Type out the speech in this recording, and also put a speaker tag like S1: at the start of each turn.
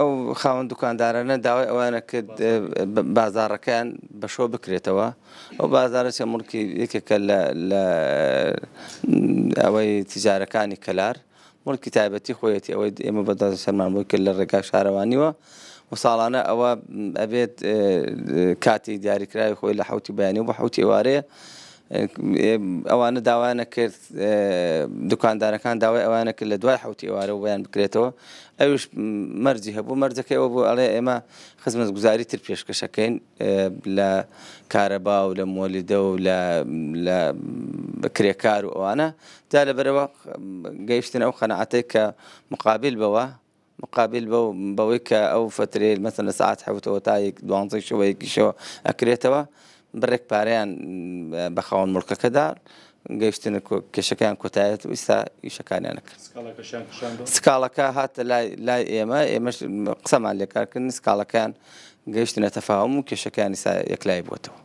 S1: ئەو خاوەند دوکاندارانە داوای ئەوانە کرد بازارەکان بەشۆ بکرێتەوە ئەو بازارە چە مڵکی یەکێکە لە ئەوەی تیجارەکانی کەلار مڵکی تایبەتی خۆیەتی ئەوەی ئێمە بەدا سەرمان بۆ کرد لە ڕێگا شارەوانیوە و ساڵانە ئەوە ئەبێت کاتی دیاریکراوی خۆی لە حوتی بەیانی و بە حوتی ئێوارەیە ئەوانە داوانە کرد دوکاندارەکان داوای ئەوانە کرد لە دوای حوتی ئەووارە و بەیان بکرێتەوە ئەوش مەرجی هەبوو مەرجەکەیەوە بوو ئەڵێ ئێمە خزمەت گوزاری تر پێشکەشەکەین لە کارەبا و لە مۆلیدە و لە کرێکار و ئەوانە دا لەبەرەوە گەیشتن ئەو خەنەعاتەی کە مقابل بەوە مقابل بەو بەوەی کە ئەو فترێ مەسن لە سعات حوتەوە تا دوانزەی شەوەیەکیشەوە ئەکرێتەوە بڕێک پارەیان بە خاون مرکەکەدا گەیشتن کێشەکەیان کۆتایەت ویستا ئیشەکانیان سکاڵەکە هاتە لای ئێمە ئێمەش قسەمان لێکارکردن سکاڵەکان گەیشتنە تەفاوم و کێشەکانی یەکلای بۆتەوە